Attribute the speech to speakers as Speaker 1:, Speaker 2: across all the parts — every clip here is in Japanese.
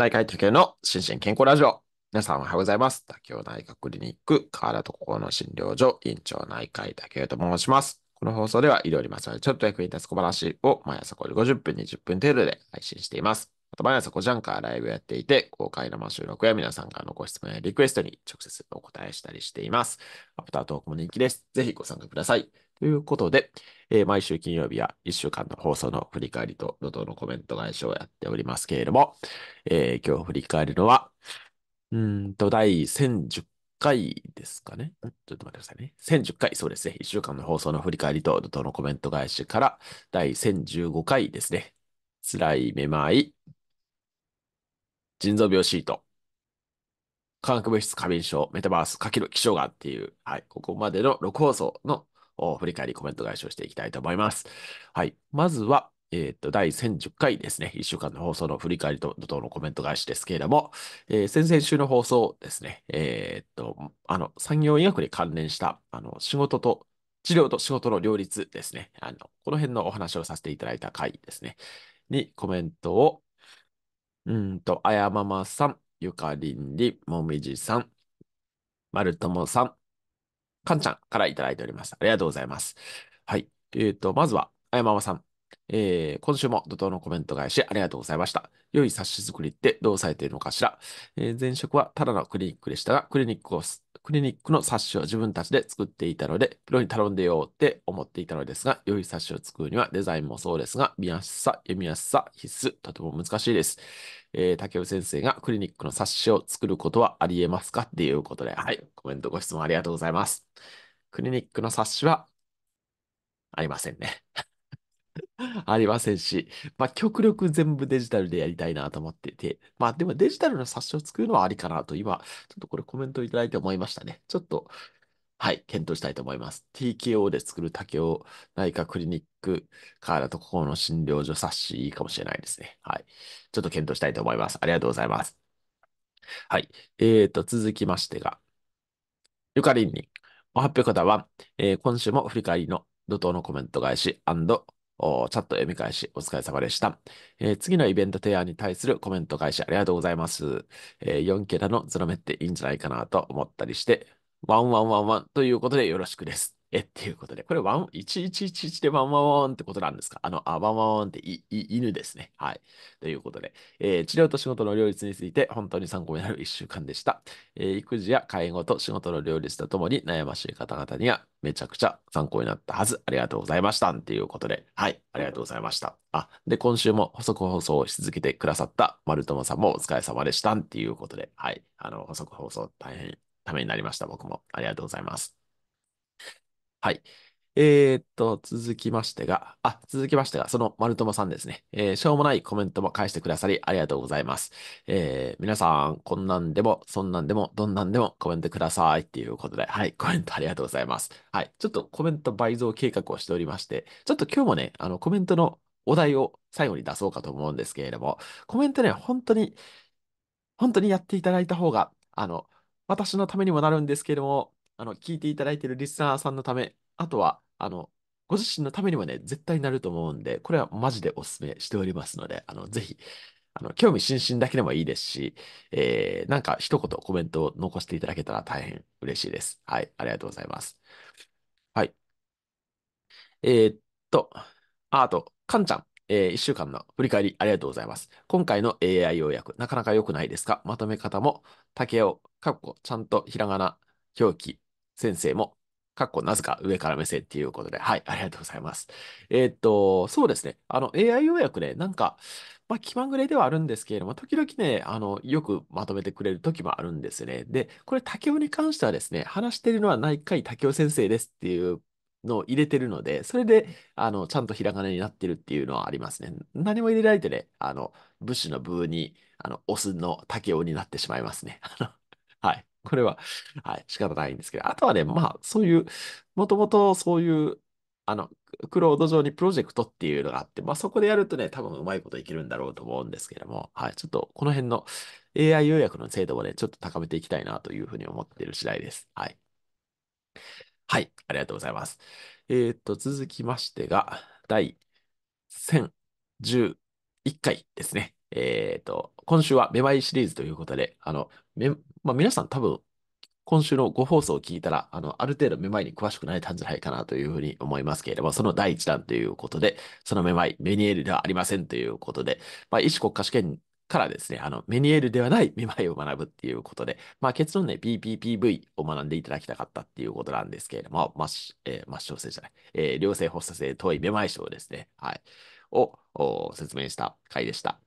Speaker 1: 内科医系の心身健康ラジオ。皆さんおはようございます。妥協内科クリニック、河原と心の診療所、院長内科医竹雄と申します。この放送では医療にまつわるちょっと役に立つ小話を毎朝5時50分、20分程度で配信しています。また毎朝5時半からライブやっていて、公開生収録や皆さんからのご質問やリクエストに直接お答えしたりしています。アフタートークも人気です。ぜひご参加ください。ということで、えー、毎週金曜日は1週間の放送の振り返りと怒涛のコメント返しをやっておりますけれども、えー、今日振り返るのは、うんと、第1010回ですかね。ちょっと待ってくださいね。1010回、そうですね。1週間の放送の振り返りと怒涛のコメント返しから、第1015回ですね。辛い、めまい、腎臓病シート、化学物質過敏症、メタバース、下記の気象がっていう、はい、ここまでの6放送の振り返り、コメント返しをしていきたいと思います。はい、まずは、えっ、ー、と、第1010回ですね。1週間の放送の振り返りと怒涛のコメント返しですけれども、えー、先々週の放送ですね。えー、っと、あの、産業医学に関連した、あの、仕事と、治療と仕事の両立ですね。あの、この辺のお話をさせていただいた回ですね。にコメントを、うんと、あやままさん、ゆかりんり、もみじさん、まるともさん、かんちゃんからいただいております。ありがとうございます。はい。えっ、ー、と、まずは、あやままさん。えー、今週も怒涛のコメント返しありがとうございました。良い冊子作りってどうされているのかしら、えー、前職はただのクリニックでしたが、クリニックをクリニックの冊子を自分たちで作っていたので、プロに頼んでようって思っていたのですが、良い冊子を作るにはデザインもそうですが、見やすさ、読みやすさ、必須、とても難しいです。えー、竹内先生がクリニックの冊子を作ることはありえますかっていうことで、はい、コメントご質問ありがとうございます。クリニックの冊子はありませんね。ありませんし、まあ、極力全部デジタルでやりたいなと思っていて、まあ、でもデジタルの冊子を作るのはありかなと、今、ちょっとこれコメントいただいて思いましたね。ちょっと、はい、検討したいと思います。TKO で作る竹雄内科クリニックからとここの診療所冊子いいかもしれないですね。はい。ちょっと検討したいと思います。ありがとうございます。はい。えーと、続きましてが、ゆかりんに、お発表方は、えー、今週も振り返りの怒涛のコメント返しおチャット読み返しお疲れ様でした、えー、次のイベント提案に対するコメント返しありがとうございます。えー、4桁のゾロ目っていいんじゃないかなと思ったりして、ワンワンワンワンということでよろしくです。え、っていうことで、これワン、1111でワンワンワンってことなんですかあの、あ、ワンワンワンってい、い、犬ですね。はい。ということで、えー、治療と仕事の両立について本当に参考になる一週間でした。えー、育児や介護と仕事の両立とともに悩ましい方々にはめちゃくちゃ参考になったはず。ありがとうございました。っていうことで、はい。ありがとうございました。あ、で、今週も補足放送をし続けてくださった丸友さんもお疲れ様でした。っていうことで、はい。あの、補足放送大変ためになりました。僕もありがとうございます。はい。えーっと、続きましてが、あ、続きましてが、その丸友さんですね。えーしょうもないコメントも返してくださり、ありがとうございます。えー皆さん、こんなんでも、そんなんでも、どんなんでもコメントくださいっていうことで、はい、コメントありがとうございます。はい、ちょっとコメント倍増計画をしておりまして、ちょっと今日もね、あの、コメントのお題を最後に出そうかと思うんですけれども、コメントね、本当に、本当にやっていただいた方が、あの、私のためにもなるんですけれども、あの、聞いていただいているリスナーさんのため、あとは、あの、ご自身のためにもね、絶対になると思うんで、これはマジでお勧めしておりますので、あの、ぜひ、あの、興味津々だけでもいいですし、えー、なんか一言コメントを残していただけたら大変嬉しいです。はい、ありがとうございます。はい。えー、っと、あ、あと、かんちゃん。えー、1週間の振り返りありがとうございます。今回の AI 要約、なかなか良くないですかまとめ方も、竹を、かっこ、ちゃんとひらがな表記先生も、かっこなぜか上から目線っていうことで、はい、ありがとうございます。えー、っと、そうですね。あの、AI 要約ね、なんか、まあ、気まぐれではあるんですけれども、時々ね、あの、よくまとめてくれる時もあるんですね。で、これ、竹雄に関してはですね、話してるのは内科医竹雄先生ですっていうのを入れてるので、それで、あの、ちゃんとひらがなになってるっていうのはありますね。何も入れられてね、あの、武士のブーに、あの、オスの竹雄になってしまいますね。はい。これは、はい、仕方ないんですけど、あとはね、まあ、そういう、もともとそういう、あの、クロード上にプロジェクトっていうのがあって、まあ、そこでやるとね、多分うまいこといけるんだろうと思うんですけども、はい、ちょっとこの辺の AI 予約の精度をね、ちょっと高めていきたいなというふうに思っている次第です。はい。はい、ありがとうございます。えー、っと、続きましてが、第1011回ですね。えっ、ー、と、今週はめまいシリーズということで、あの、め、まあ、皆さん多分、今週のご放送を聞いたら、あの、ある程度めまいに詳しくなれたんじゃないかなというふうに思いますけれども、その第1弾ということで、そのめまい、メニエールではありませんということで、まあ、医師国家試験からですね、あの、メニエールではないめまいを学ぶっていうことで、まあ、結論ね、PPPV を学んでいただきたかったっていうことなんですけれども、まえー、末梢性じゃない、えー、良性発作性遠いめまい症ですね、はい、を説明した回でした。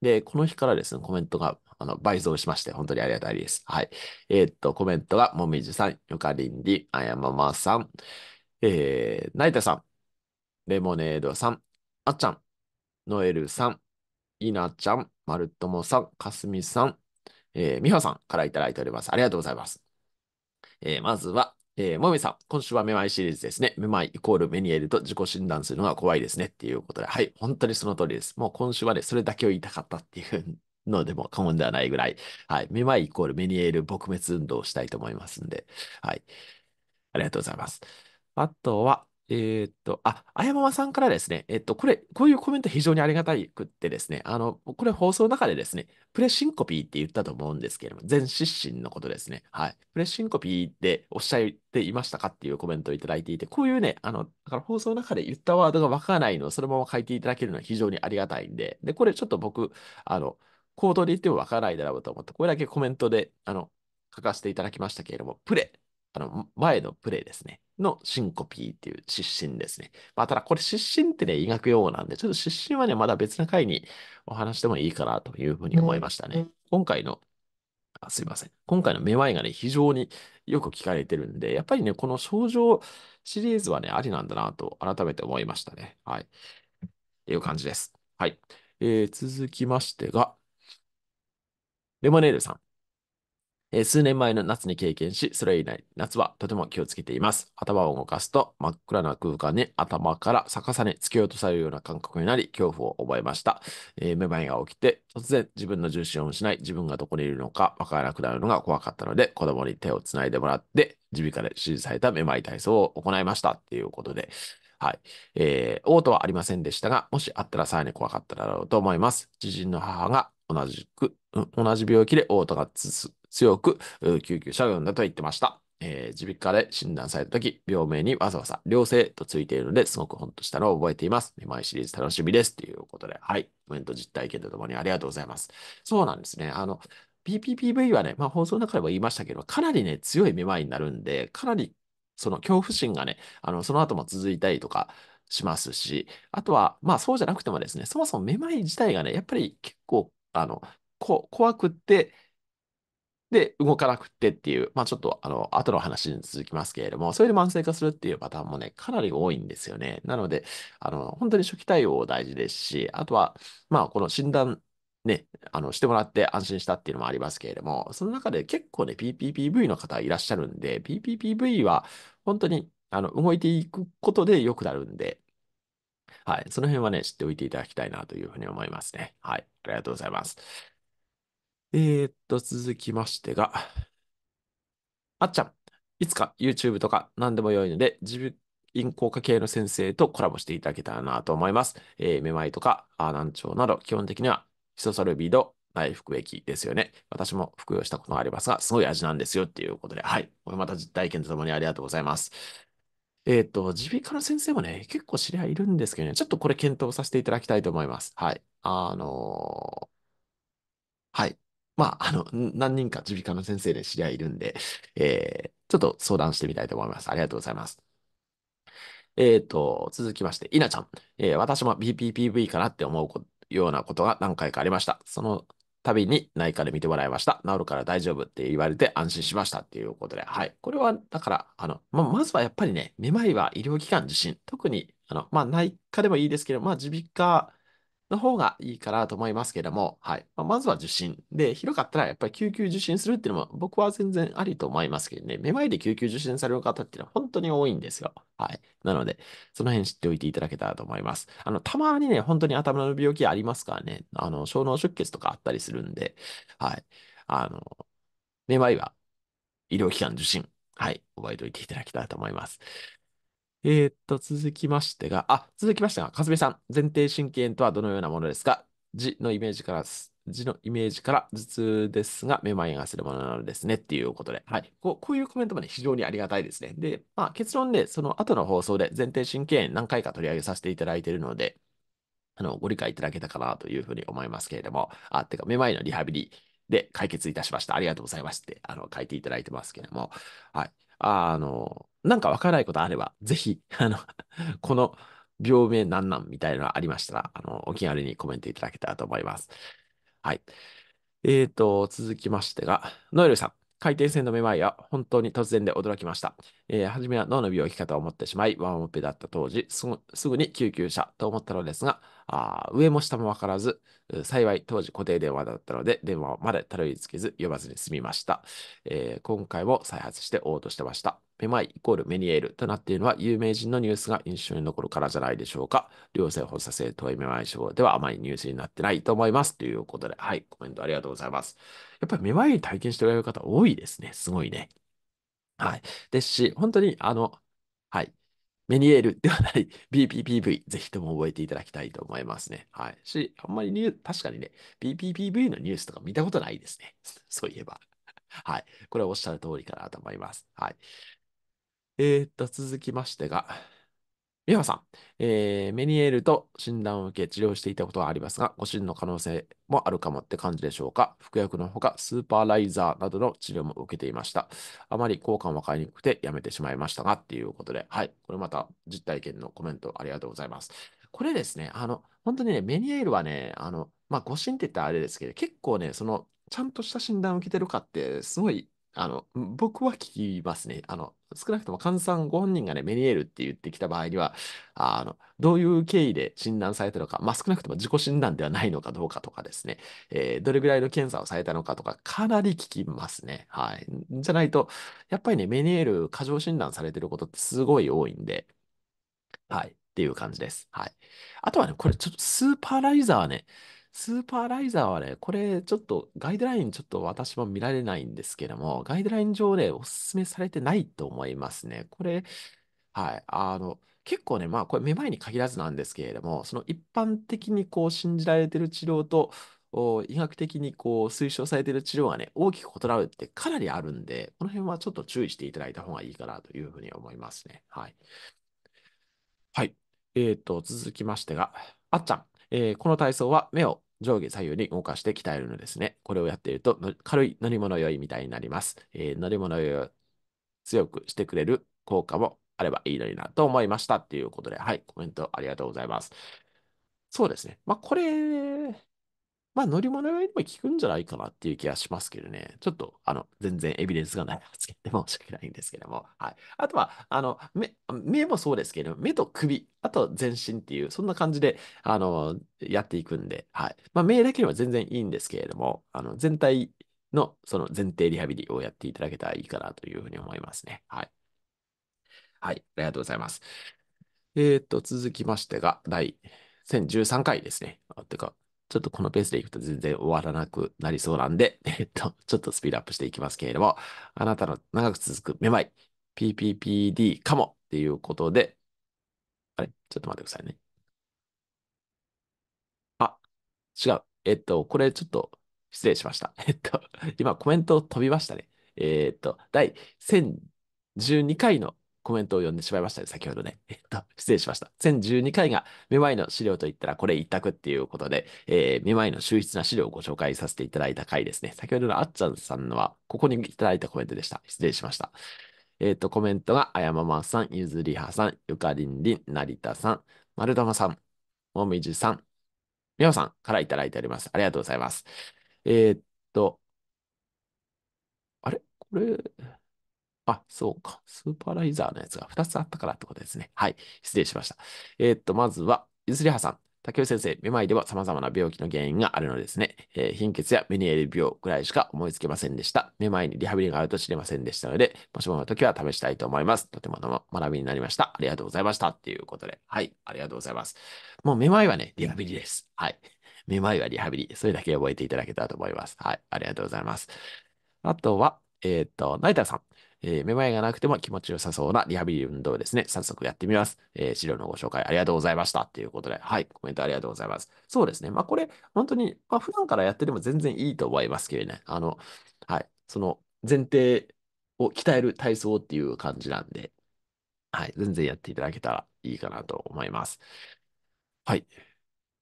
Speaker 1: で、この日からですね、コメントがあの倍増しまして、本当にありがたいです。はい。えー、っと、コメントが、もみじさん、よかりんり、あやままさん、えー、成田さん、レモネードさん、あっちゃん、ノエルさん、いなちゃん、まるともさん、かすみさん、えー、みほさんからいただいております。ありがとうございます。えー、まずは、えー、もみさん、今週はめまいシリーズですね。めまいイコールメニエルと自己診断するのが怖いですねっていうことで、はい、本当にその通りです。もう今週はね、それだけを言いたかったっていうのでも過言ではないぐらい、はい、めまいイコールメニエル撲滅運動をしたいと思いますんで、はい、ありがとうございます。あとは、えーっと、あ、あやままさんからですね、えっと、これ、こういうコメント非常にありがたくってですね、あの、これ放送の中でですね、プレシンコピーって言ったと思うんですけれども、全失神のことですね。はい。プレシンコピーっておっしゃっていましたかっていうコメントをいただいていて、こういうね、あの、だから放送の中で言ったワードがわからないのをそのまま書いていただけるのは非常にありがたいんで、で、これちょっと僕、あの、行動で言ってもわからないだろうと思って、これだけコメントで、あの、書かせていただきましたけれども、プレあの、前のプレイですね。のシンコピーっていう失神ですね。まあ、ただこれ失神ってね、医学用語なんで、ちょっと失神はね、まだ別な回にお話してもいいかなというふうに思いましたね。うん、今回の、あすいません。今回のめまいがね、非常によく聞かれてるんで、やっぱりね、この症状シリーズはね、ありなんだなと改めて思いましたね。はい。っていう感じです。はい。えー、続きましてが、レモネールさん。えー、数年前の夏に経験し、それ以来、夏はとても気をつけています。頭を動かすと真っ暗な空間に頭から逆さに突き落とされるような感覚になり、恐怖を覚えました。えー、めまいが起きて、突然自分の重心を失い、自分がどこにいるのかわからなくなるのが怖かったので、子供に手をつないでもらって、耳鼻科で指示されためまい体操を行いました。ということで、はい。えー、オーはありませんでしたが、もしあったらさらに怖かっただろうと思います。知人の母が同じく、同じ病気で嘔吐ががく。強く救急車を呼んだと言ってました。えー、耳鼻科で診断されたとき、病名にわざわざ良性とついているので、すごくほんとしたのを覚えています。めまいシリーズ楽しみです。ということで、はい。コメント実体験とともにありがとうございます。そうなんですね。あの、PPPV はね、まあ、放送の中でも言いましたけど、かなりね、強いめまいになるんで、かなりその恐怖心がね、あの、その後も続いたりとか、しますし、あとは、まあそうじゃなくてもですね、そもそもめまい自体がね、やっぱり結構、あの、こ怖くって、で、動かなくってっていう、まあちょっとあの、後の話に続きますけれども、それで慢性化するっていうパターンもね、かなり多いんですよね。なので、あの、本当に初期対応大事ですし、あとは、まあこの診断ね、あの、してもらって安心したっていうのもありますけれども、その中で結構ね、PPPV の方いらっしゃるんで、PPPV は本当に、あの、動いていくことで良くなるんで、はい、その辺はね、知っておいていただきたいなというふうに思いますね。はい、ありがとうございます。えー、っと、続きましてが、あっちゃん、いつか YouTube とか何でも良いので、自分効果系の先生とコラボしていただけたらなと思います。えー、めまいとか、あ難聴など、基本的にはヒソサルビード内服液ですよね。私も服用したことがありますが、すごい味なんですよっていうことで、はい。これまた実体験とともにありがとうございます。えっ、と、耳鼻科の先生もね、結構知り合いいるんですけどね、ちょっとこれ検討させていただきたいと思います。はい。あのー、はい。まあ、あの、何人か耳鼻科の先生で知り合いいるんで、えー、ちょっと相談してみたいと思います。ありがとうございます。えっ、ー、と、続きまして、稲ちゃん。えー、私も BPPV かなって思うようなことが何回かありました。その度に内科で見てもらいました。治るから大丈夫って言われて安心しましたっていうことで、はい。これは、だから、あの、ままずはやっぱりね、めまいは医療機関受診。特に、あの、まあ、内科でもいいですけど、まあ、耳鼻科、の方がいいかなと思いますけれども、はい。まあ、まずは受診。で、広かったらやっぱり救急受診するっていうのも僕は全然ありと思いますけどね、めまいで救急受診される方っていうのは本当に多いんですよ。はい。なので、その辺知っておいていただけたらと思います。あの、たまにね、本当に頭の病気ありますからね、あの、小脳出血とかあったりするんで、はい。あの、めまいは医療機関受診。はい。覚えておいていただきたいと思います。えー、っと、続きましてが、あ、続きましてが、かすみさん、前提神経炎とはどのようなものですか字のイメージから字のイメージから頭痛ですが、めまいがするものなのですねっていうことで、はい、こうこういうコメントも、ね、非常にありがたいですね。で、まあ、結論で、その後の放送で前提神経炎何回か取り上げさせていただいているので、あのご理解いただけたかなというふうに思いますけれども、あ、てか、めまいのリハビリで解決いたしました。ありがとうございますってあの書いていただいてますけれども、はい。あの、なんかわからないことあれば、ぜひ、あの、この病名なんなんみたいなのがありましたら、あの、お気軽にコメントいただけたらと思います。はい。えっ、ー、と、続きましてが、ノエルさん。回転線のめまいは本当に突然で驚きました。えー、初めは脳の病気かと思ってしまい、ワンオペだった当時、すぐすぐに救急車と思ったのですが、あ上も下もわからず、幸い当時固定電話だったので、電話までたどり着けず、呼ばずに済みました。えー、今回も再発して応答してました。めまいイコールメニエールとなっているのは有名人のニュースが印象に残るからじゃないでしょうか。良性放射性遠いめまい症ではあまりニュースになってないと思います。ということで、はい、コメントありがとうございます。やっぱりめまい体験しておられる方多いですね。すごいね。はい。ですし、本当に、あの、はい。メニエールではない BPPV、ぜひとも覚えていただきたいと思いますね。はい。し、あんまりニュー、確かにね、BPPV のニュースとか見たことないですね。そういえば。はい。これはおっしゃる通りかなと思います。はい。えー、っと、続きましてが、美和さん、えー、メニエールと診断を受け治療していたことはありますが、誤診の可能性もあるかもって感じでしょうか。服薬のほか、スーパーライザーなどの治療も受けていました。あまり効果も分かりにくくてやめてしまいましたが、っていうことで、はい、これまた実体験のコメントありがとうございます。これですね、あの、本当にね、メニエールはね、あの、まあ、誤診って言ったらあれですけど、結構ね、その、ちゃんとした診断を受けてるかって、すごいあの、僕は聞きますね。あの、少なくとも患者さんご本人がね、メニエールって言ってきた場合には、あの、どういう経緯で診断されたのか、まあ、少なくとも自己診断ではないのかどうかとかですね、えー、どれぐらいの検査をされたのかとか、かなり聞きますね。はい。じゃないと、やっぱりね、メニエール過剰診断されてることってすごい多いんで、はい。っていう感じです。はい。あとはね、これちょっとスーパーライザーね、スーパーライザーはね、これちょっとガイドラインちょっと私も見られないんですけども、ガイドライン上でお勧めされてないと思いますね。これ、はい、あの、結構ね、まあこれめまいに限らずなんですけれども、その一般的にこう信じられてる治療と、医学的にこう推奨されてる治療がね、大きく異なるってかなりあるんで、この辺はちょっと注意していただいた方がいいかなというふうに思いますね。はい。はい。えっ、ー、と、続きましてが、あっちゃん、えー、この体操は目を上下左右に動かして鍛えるのですね。これをやっていると、軽い乗り物酔いみたいになります。えー、乗り物酔いを強くしてくれる効果もあればいいのになと思いましたっていうことで、はい、コメントありがとうございます。そうですね。まあ、これまあ乗り物りも効くんじゃないかなっていう気がしますけどね。ちょっと、あの、全然エビデンスがない発言で申し訳ないんですけども。はい。あとは、あの、目、目もそうですけど、目と首、あと全身っていう、そんな感じで、あの、やっていくんで、はい。まあ目だけでは全然いいんですけれども、あの、全体の、その前提リハビリをやっていただけたらいいかなというふうに思いますね。はい。はい。ありがとうございます。えー、っと、続きましてが、第1013回ですね。あ、てか、ちょっとこのペースでいくと全然終わらなくなりそうなんで、えっと、ちょっとスピードアップしていきますけれども、あなたの長く続くめまい、PPPD かもっていうことで、あれちょっと待ってくださいね。あ、違う。えっと、これちょっと失礼しました。えっと、今コメント飛びましたね。えっと、第1012回のコメントを読んでしまいましたね、先ほどね。えっと、失礼しました。1012回が、めまいの資料といったらこれ一択っていうことで、えー、めまいの秀逸な資料をご紹介させていただいた回ですね。先ほどのあっちゃんさんのは、ここにいただいたコメントでした。失礼しました。えっ、ー、と、コメントが、あやままさん、ゆずりはさん、ゆかりんりん、なりたさん、まるだまさん、もみじさん、みほさんからいただいております。ありがとうございます。えー、っと、あれこれ、あ、そうか。スーパーライザーのやつが2つあったからってことですね。はい。失礼しました。えー、っと、まずは、ゆずりはさん。竹尾先生、めまいでは様々な病気の原因があるのですね。えー、貧血やメニエール病ぐらいしか思いつけませんでした。めまいにリハビリがあると知りませんでしたので、もしもの時は試したいと思います。とても学びになりました。ありがとうございました。っていうことで、はい、ありがとうございます。もうめまいはね、リハビリです。はい。めまいはリハビリ。それだけ覚えていただけたらと思います。はい、ありがとうございます。あとは、えっ、ー、と、成田さん。えー、めまいがなくても気持ちよさそうなリハビリ運動ですね。早速やってみます。えー、資料のご紹介ありがとうございました。ということで、はい、コメントありがとうございます。そうですね。まあ、これ、本当に、まあ、普段からやってても全然いいと思いますけどね。あの、はい、その前提を鍛える体操っていう感じなんで、はい、全然やっていただけたらいいかなと思います。はい。っ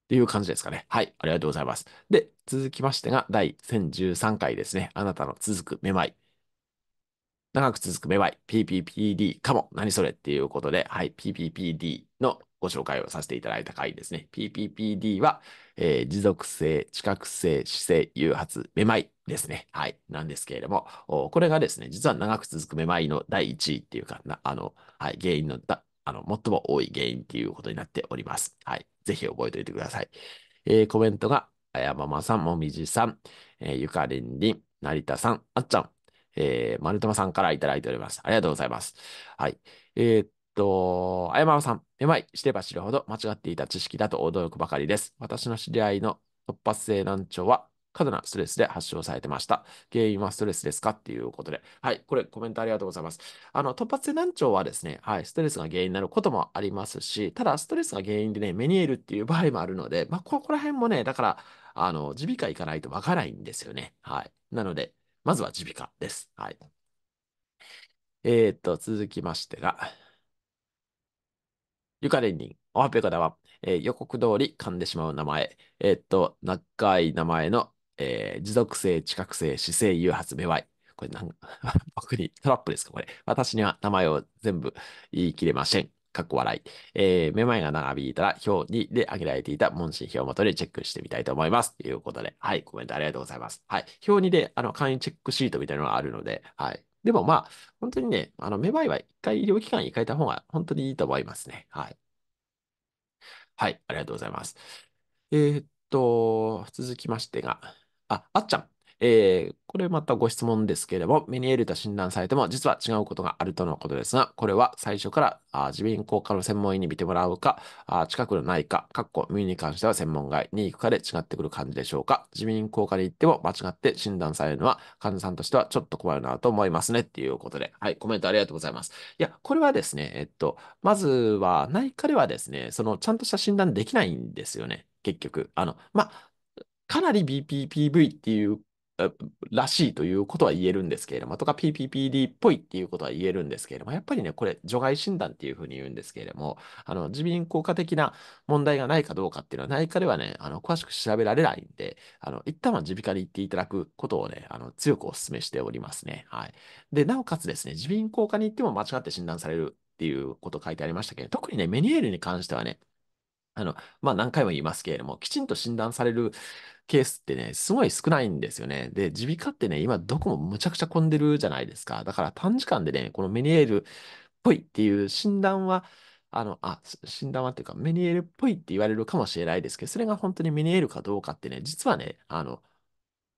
Speaker 1: ていう感じですかね。はい。ありがとうございます。で、続きましてが、第1013回ですね。あなたの続くめまい。長く続くめまい、PPPD かも、何それっていうことで、はい、PPPD のご紹介をさせていただいた回ですね。PPPD は、えー、持続性、知覚性、姿勢、誘発、めまいですね。はい。なんですけれども、これがですね、実は長く続くめまいの第1位っていうか、あの、はい、原因のだ、あの、最も多い原因っていうことになっております。はい。ぜひ覚えておいてください。えー、コメントが、あやままさん、もみじさん、えー、ゆかりんりん、成田さん、あっちゃん、えー、丸友さんからいただいております。ありがとうございます。はい。えー、っと、あやまさん、めまい、知れば知るほど間違っていた知識だと驚くばかりです。私の知り合いの突発性難聴は、過度なストレスで発症されてました。原因はストレスですかっていうことで。はい。これ、コメントありがとうございます。あの、突発性難聴はですね、はい、ストレスが原因になることもありますし、ただ、ストレスが原因でね、目にえるっていう場合もあるので、まあ、ここら辺もね、だから、あの、耳鼻科行かないとわからないんですよね。はい。なので、まずは耳鼻科です。はい。えっ、と、続きましてが、ゆかれんにん、おはぺこだわ。えー、予告通り噛んでしまう名前。えっ、と、長い名前の、えー、持続性、知覚性、姿勢、誘発、めわい。これなん、僕にトラップですかこれ。私には名前を全部言い切れません。かっこ笑い。えー、めまいが長引いたら、表2で挙げられていた問診表元でチェックしてみたいと思います。ということで、はい、コメントありがとうございます。はい、表2で、あの、簡易チェックシートみたいなのがあるので、はい。でもまあ、本当にね、あの、めまいは一回医療機関に行かれた方が本当にいいと思いますね。はい。はい、ありがとうございます。えー、っと、続きましてが、あ、あっちゃん。えー、これまたご質問ですけれども、メニエールと診断されても実は違うことがあるとのことですが、これは最初から耳鼻咽喉科の専門医に診てもらうか、あ近くの内科、かっこ耳に関しては専門外に行くかで違ってくる感じでしょうか。耳鼻咽喉科に行っても間違って診断されるのは患者さんとしてはちょっと困るなと思いますねっていうことで、はい、コメントありがとうございます。いや、これはですね、えっと、まずは内科ではですね、そのちゃんとした診断できないんですよね。結局。あの、まあ、かなり BPPV っていうらしいということは言えるんですけれども、とか PPPD っぽいっていうことは言えるんですけれども、やっぱりね、これ除外診断っていうふうに言うんですけれども、あの、自民効果的な問題がないかどうかっていうのは、内科ではね、あの、詳しく調べられないんで、あの、一旦は耳鼻科に行っていただくことをね、あの、強くお勧めしておりますね。はい。で、なおかつですね、耳鼻効果科に行っても間違って診断されるっていうこと書いてありましたけど、特にね、メニエールに関してはね、あの、まあ、何回も言いますけれども、きちんと診断されるケースってね、すごい少ないんですよね。で、耳鼻科ってね、今どこもむちゃくちゃ混んでるじゃないですか。だから短時間でね、このメニエールっぽいっていう診断は、あの、あ、診断はっていうか、メニエールっぽいって言われるかもしれないですけど、それが本当にメニエールかどうかってね、実はね、あの、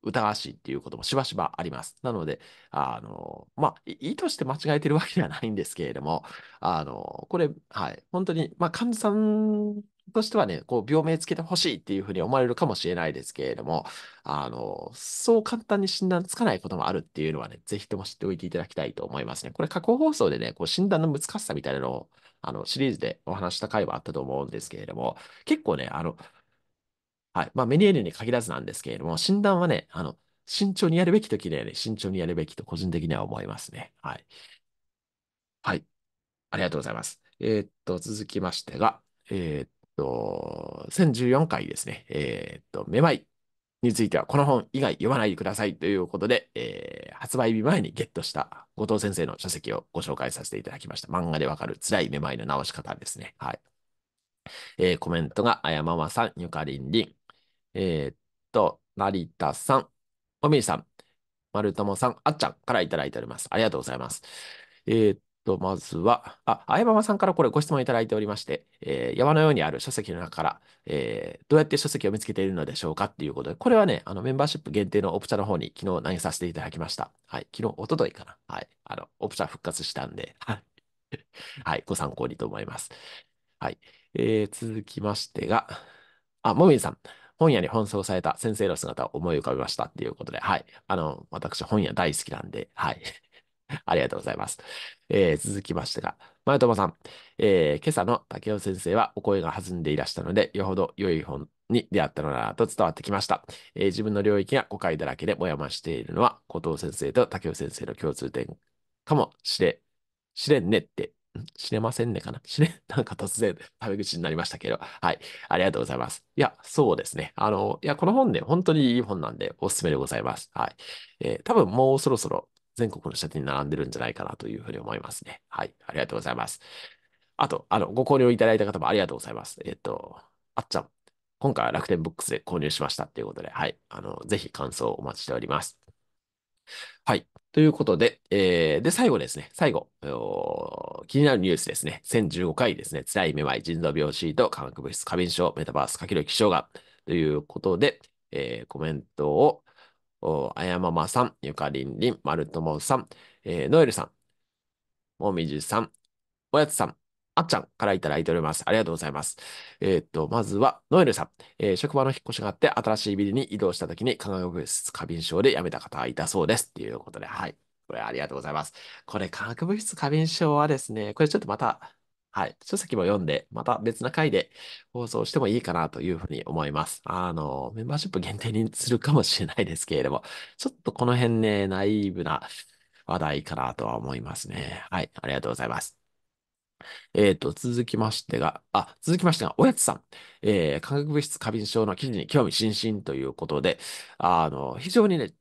Speaker 1: 疑わしいっていうこともしばしばあります。なので、あの、まあ、意図して間違えてるわけではないんですけれども、あの、これ、はい、本当に、まあ、患者さんとしてはね、こう、病名つけてほしいっていうふうに思われるかもしれないですけれども、あの、そう簡単に診断つかないこともあるっていうのはね、ぜひとも知っておいていただきたいと思いますね。これ、過去放送でね、こう、診断の難しさみたいなのを、あの、シリーズでお話した回はあったと思うんですけれども、結構ね、あの、はい、まあ、メニエールに限らずなんですけれども、診断はね、あの、慎重にやるべきときで、ね、慎重にやるべきと個人的には思いますね。はい。はい。ありがとうございます。えー、っと、続きましてが、えー、っと、1014回ですね、えっ、ー、と、めまいについてはこの本以外読まないでくださいということで、えー、発売日前にゲットした後藤先生の書籍をご紹介させていただきました。漫画でわかる辛いめまいの直し方ですね。はい。えー、コメントが、あやままさん、ゆかりんりん、えー、っと、成田さん、おみりさん、まるともさん、あっちゃんからいただいております。ありがとうございます。えー、と、まずは、あ、あやばまさんからこれご質問いただいておりまして、えー、山のようにある書籍の中から、えー、どうやって書籍を見つけているのでしょうかっていうことで、これはね、あの、メンバーシップ限定のオプチャの方に昨日投げさせていただきました。はい。昨日、おとといかな。はい。あの、オプチャ復活したんで、はい。はい。ご参考にと思います。はい。えー、続きましてが、あ、もみんさん。本屋に奔走された先生の姿を思い浮かべましたっていうことで、はい。あの、私、本屋大好きなんで、はい。ありがとうございます。えー、続きましてが、前友さん、えー、今朝の竹雄先生はお声が弾んでいらしたので、よほど良い本に出会ったのだなと伝わってきました、えー、自分の領域が誤解だらけでもやましているのは、後藤先生と竹雄先生の共通点かもしれ、しれんねって、知れませんねかな知れ、なんか突然、タメ口になりましたけど、はい、ありがとうございます。いや、そうですね。あの、いや、この本ね、本当にいい本なんで、おすすめでございます。はい。えー、多分もうそろそろ全国の支店に並んでるんじゃないかなというふうに思いますね。はい。ありがとうございます。あと、あの、ご購入いただいた方もありがとうございます。えっ、と、あっちゃん、今回は楽天ブックスで購入しましたということで、はい。あの、ぜひ感想をお待ちしております。はい。ということで、えー、で、最後ですね、最後、気になるニュースですね、1015回ですね、辛いめまい、腎臓病シート、化学物質過敏症、メタバース、かける気象が、ということで、えー、コメントを、あやままさん、ゆかりんりん、まるともさん、えー、ノエルさん、もみじさん、おやつさん、あっちゃんからいただいております。ありがとうございます。えー、っと、まずは、ノエルさん、えー、職場の引っ越しがあって、新しいビルに移動したときに、化学物質過敏症で辞めた方がいたそうです。ということで、はい。これありがとうございます。これ、化学物質過敏症はですね、これちょっとまた、はい、書籍も読んで、また別な回で放送してもいいかなというふうに思います。あの、メンバーシップ限定にするかもしれないですけれども、ちょっとこの辺ね、ナイーブな話題かなとは思いますね。はい、ありがとうございます。えっ、ー、と、続きましてが、あ、続きましてが、おやつさん、えー、化学物質過敏症の記事に興味津々ということで、あの、非常にね、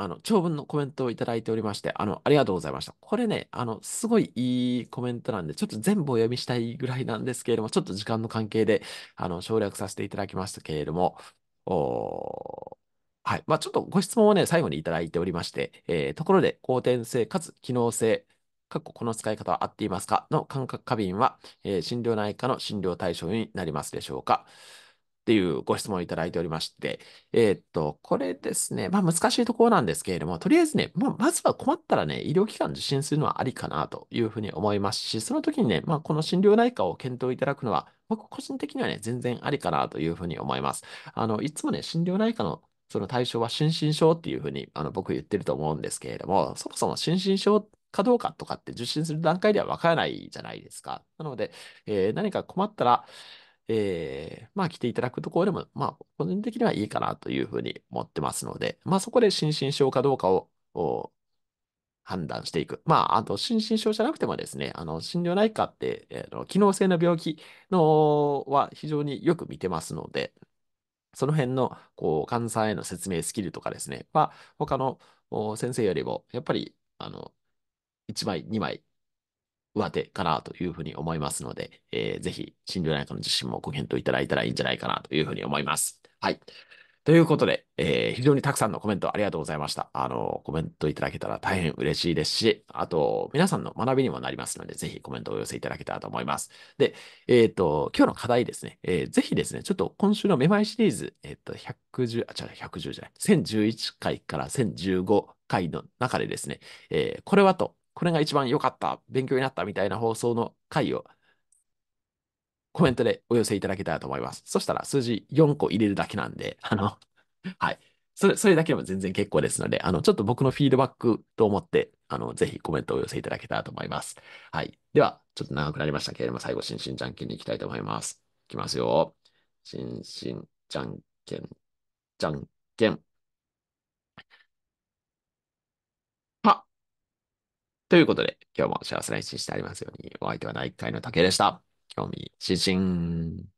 Speaker 1: あの、長文のコメントをいただいておりまして、あの、ありがとうございました。これね、あの、すごいいいコメントなんで、ちょっと全部お読みしたいぐらいなんですけれども、ちょっと時間の関係で、あの、省略させていただきましたけれども、おはい。まあ、ちょっとご質問をね、最後にいただいておりまして、えー、ところで、後天性かつ機能性、かっここの使い方は合っていますかの感覚過敏は、えー、診療内科の診療対象になりますでしょうかっていうご質問をいただいておりまして、えー、っと、これですね、まあ難しいところなんですけれども、とりあえずね、まあ、まずは困ったらね、医療機関受診するのはありかなというふうに思いますし、その時にね、まあこの診療内科を検討いただくのは、僕個人的にはね、全然ありかなというふうに思います。あの、いつもね、診療内科のその対象は心身症っていうふうにあの僕言ってると思うんですけれども、そもそも心身症かどうかとかって受診する段階ではわからないじゃないですか。なので、えー、何か困ったら、えー、まあ来ていただくところでも、まあ個人的にはいいかなというふうに思ってますので、まあそこで心身症かどうかを判断していく。まあ、あと、心身症じゃなくてもですね、あの、心療内科って、えー、機能性の病気のは非常によく見てますので、その辺の、こう、患者さんへの説明スキルとかですね、は、他の先生よりも、やっぱり、あの、1枚、2枚上手かなというふうに思いますので、えー、ぜひ、心療内科の受診もご検討いただいたらいいんじゃないかなというふうに思います。はい。ということで、えー、非常にたくさんのコメントありがとうございました。あの、コメントいただけたら大変嬉しいですし、あと、皆さんの学びにもなりますので、ぜひコメントをお寄せいただけたらと思います。で、えっ、ー、と、今日の課題ですね、えー、ぜひですね、ちょっと今週のめまいシリーズ、えっ、ー、と、110、あ、違う、110じゃない、1011回から1015回の中でですね、えー、これはとこれが一番良かった、勉強になったみたいな放送の回をコメントでお寄せいただけたらと思います。そしたら数字4個入れるだけなんで、あの、はい。それ、それだけでも全然結構ですので、あの、ちょっと僕のフィードバックと思って、あの、ぜひコメントをお寄せいただけたらと思います。はい。では、ちょっと長くなりましたけれども、最後、心身じゃんけんに行きたいと思います。いきますよ。心身じゃんけん、じゃんけん。ということで、今日も幸せな一日にしてありますように、お相手は内科医の竹でした。興味津々。